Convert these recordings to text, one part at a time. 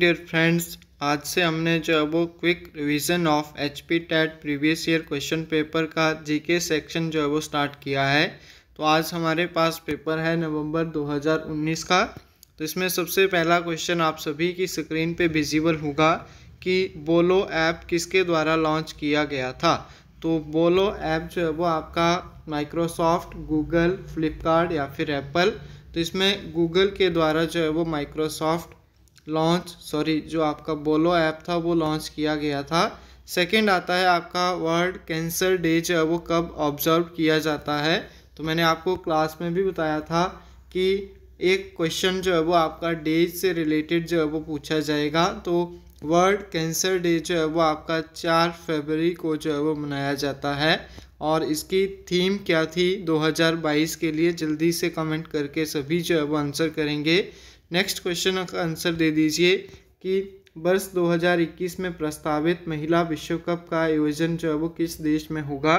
dear friends आज से हमने जो है वो quick revision of H P TET previous year question paper का जीके सेक्शन जो है वो स्टार्ट किया है तो आज हमारे पास पेपर है नवंबर 2019 का तो इसमें सबसे पहला क्वेश्चन आप सभी की स्क्रीन पे विजिबल होगा कि बोलो ऐप किसके द्वारा लॉन्च किया गया था तो बोलो ऐप जो है वो आपका माइक्रोसॉफ्ट गूगल फ्लिपकार्ट या फिर एप्पल तो इसमें गूगल के द्वारा जो है वो माइक्रोसॉफ्ट लॉन्च सॉरी जो आपका बोलो ऐप था वो लॉन्च किया गया था सेकंड आता है आपका वर्ल्ड कैंसर डे जो है वो कब ऑब्जर्व किया जाता है तो मैंने आपको क्लास में भी बताया था कि एक क्वेश्चन जो है वो आपका डे से रिलेटेड जो है वो पूछा जाएगा तो वर्ल्ड कैंसर डे जो है वो आपका चार फरवरी को जो है वो मनाया जाता है और इसकी थीम क्या थी 2022 के लिए जल्दी से कमेंट करके सभी जो है वो आंसर करेंगे नेक्स्ट क्वेश्चन का आंसर दे दीजिए कि वर्ष 2021 में प्रस्तावित महिला विश्व कप का आयोजन जो है वो किस देश में होगा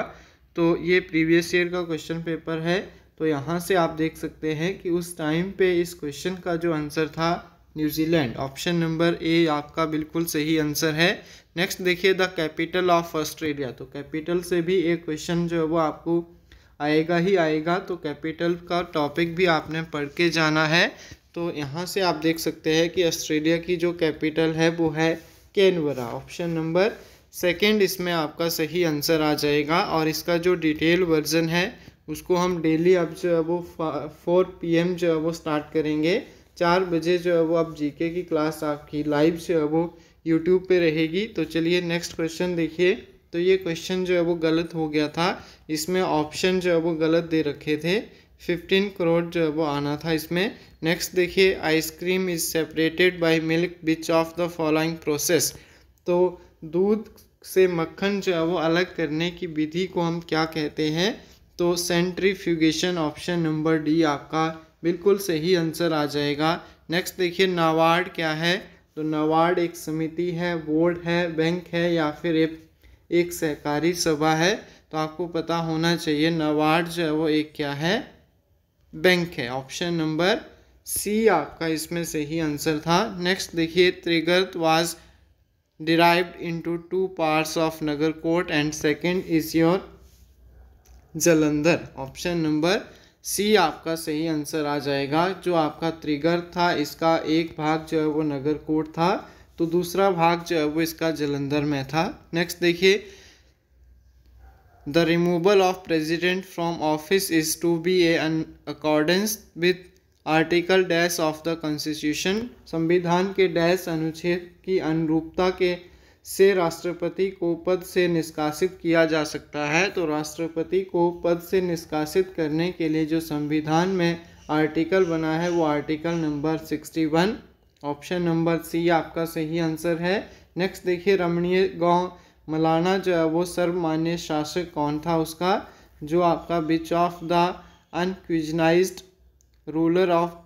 तो ये प्रीवियस ईयर का क्वेश्चन पेपर है तो यहाँ से आप देख सकते हैं कि उस टाइम पे इस क्वेश्चन का जो आंसर था न्यूजीलैंड ऑप्शन नंबर ए आपका बिल्कुल सही आंसर है नेक्स्ट देखिए द कैपिटल ऑफ ऑस्ट्रेलिया तो कैपिटल से भी एक क्वेश्चन जो है वो आपको आएगा ही आएगा तो कैपिटल का टॉपिक भी आपने पढ़ के जाना है तो यहाँ से आप देख सकते हैं कि ऑस्ट्रेलिया की जो कैपिटल है वो है कैनवरा ऑप्शन नंबर सेकंड इसमें आपका सही आंसर आ जाएगा और इसका जो डिटेल वर्जन है उसको हम डेली अब जो है वो फोर पी जो है वो स्टार्ट करेंगे चार बजे जो है वो अब जी की क्लास आपकी लाइव जो है वो यूट्यूब पे रहेगी तो चलिए नेक्स्ट क्वेश्चन देखिए तो ये क्वेश्चन जो है वो गलत हो गया था इसमें ऑप्शन जो है वो गलत दे रखे थे फिफ्टीन करोड़ जो है वो आना था इसमें नेक्स्ट देखिए ice cream is separated by milk which of the following process तो दूध से मक्खन जो है वो अलग करने की विधि को हम क्या कहते हैं तो सेंट्रीफ्यूगेशन ऑप्शन नंबर डी आपका बिल्कुल सही आंसर आ जाएगा नेक्स्ट देखिए नावार्ड क्या है तो नावार्ड एक समिति है बोर्ड है बैंक है या फिर एक, एक सहकारी सभा है तो आपको पता होना चाहिए नावार्ड जो है वो एक क्या है बैंक है ऑप्शन नंबर सी आपका इसमें से ही आंसर था नेक्स्ट देखिए Trigarta was derived into two parts of Nagarkot and second is your Jalandhar option number C आपका सही आंसर आ जाएगा जो आपका त्रिगर था इसका एक भाग जो है वो नगर कोट था तो दूसरा भाग जो है वो इसका जलंधर में था नेक्स्ट देखिए The removal of President from office is to be in accordance with article dash of the constitution संविधान के डैश अनुच्छेद की अनुरूपता के से राष्ट्रपति को पद से निष्कासित किया जा सकता है तो राष्ट्रपति को पद से निष्कासित करने के लिए जो संविधान में आर्टिकल बना है वो article number sixty one option number C आपका सही आंसर है नेक्स्ट देखिए रमणीय गांव मलाना जो है वो सर्वमान्य शासक कौन था उसका जो आपका which of the unquestioned ruler of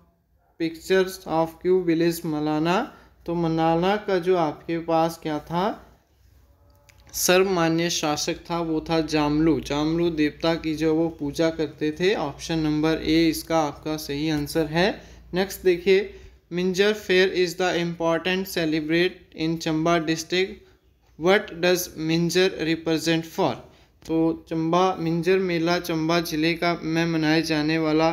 pictures of Q village Malana तो मलाना का जो आपके पास क्या था सर्वमान्य शासक था वो था जामलू जामलू देवता की जो वो पूजा करते थे ऑप्शन नंबर ए इसका आपका सही आंसर है नेक्स्ट देखिए Minjar fair is the important celebrate in Chamba district what does Minjar represent for तो चंबा मिंजर मेला चंबा ज़िले का में मनाया जाने वाला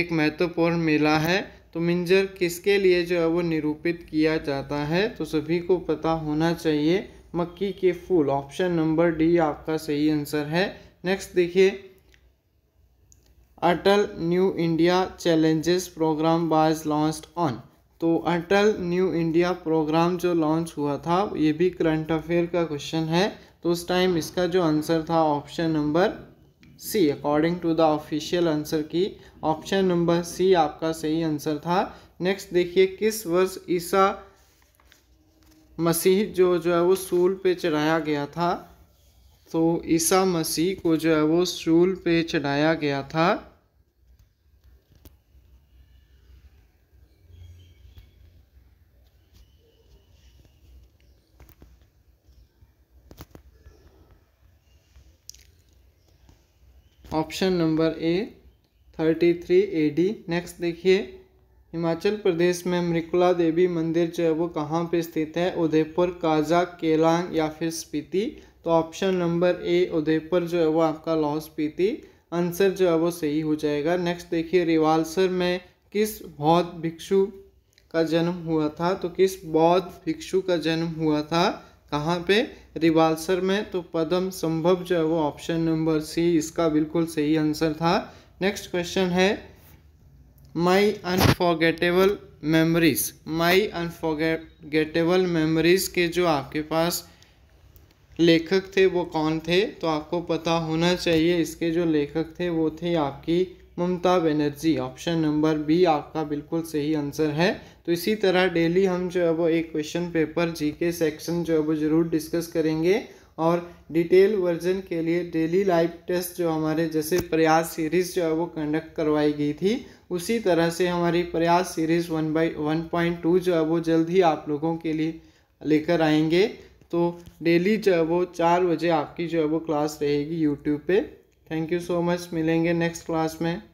एक महत्वपूर्ण मेला है तो मिंजर किसके लिए जो है वो निरूपित किया जाता है तो सभी को पता होना चाहिए मक्की के फूल ऑप्शन नंबर डी आपका सही आंसर है नेक्स्ट देखिए Atal new India challenges program was launch on तो अटल न्यू इंडिया प्रोग्राम जो लॉन्च हुआ था ये भी करंट अफेयर का क्वेश्चन है तो उस टाइम इसका जो आंसर था option number C according to the official answer key option number C आपका सही आंसर था नेक्स्ट देखिए किस वर्ष ईसा मसीह जो जो है वो सूल पे चढ़ाया गया था तो ईसा मसीह को जो है वो सूल पे चढ़ाया गया था option number A thirty three A D next देखिए हिमाचल प्रदेश में मृकुला देवी मंदिर जो है वो कहाँ पे स्थित है उदयपुर काजा केलांग या फिर स्पीति तो ऑप्शन नंबर ए उदयपुर जो है वो आपका लाहौल स्पीति आंसर जो है वो सही हो जाएगा नेक्स्ट देखिए रिवालसर में किस बौद्ध भिक्षु का जन्म हुआ था तो किस बौद्ध भिक्षु का जन्म हुआ था कहाँ पे रिवाल्सर में तो पदम संभव जो है वो ऑप्शन नंबर सी इसका बिल्कुल सही आंसर था नेक्स्ट क्वेश्चन है my unforgettable memories my unforgettable memories के जो आपके पास लेखक थे वो कौन थे तो आपको पता होना चाहिए इसके जो लेखक थे वो थे आपकी Mamata Banerjee option number B आपका बिल्कुल सही आंसर है तो इसी तरह डेली हम जो है वो एक क्वेश्चन पेपर जी के सेक्शन जो है वो ज़रूर डिस्कस करेंगे और डिटेल वर्जन के लिए डेली लाइव टेस्ट जो हमारे जैसे प्रयास सीरीज़ जो है वो कंडक्ट करवाई गई थी उसी तरह से हमारी Prayas series one by one point two जो है वो जल्द ही आप लोगों के लिए लेकर आएंगे तो डेली जो है वो चार बजे आपकी जो है वो क्लास रहेगी यूट्यूब पे थैंक यू सो मच मिलेंगे नेक्स्ट क्लास में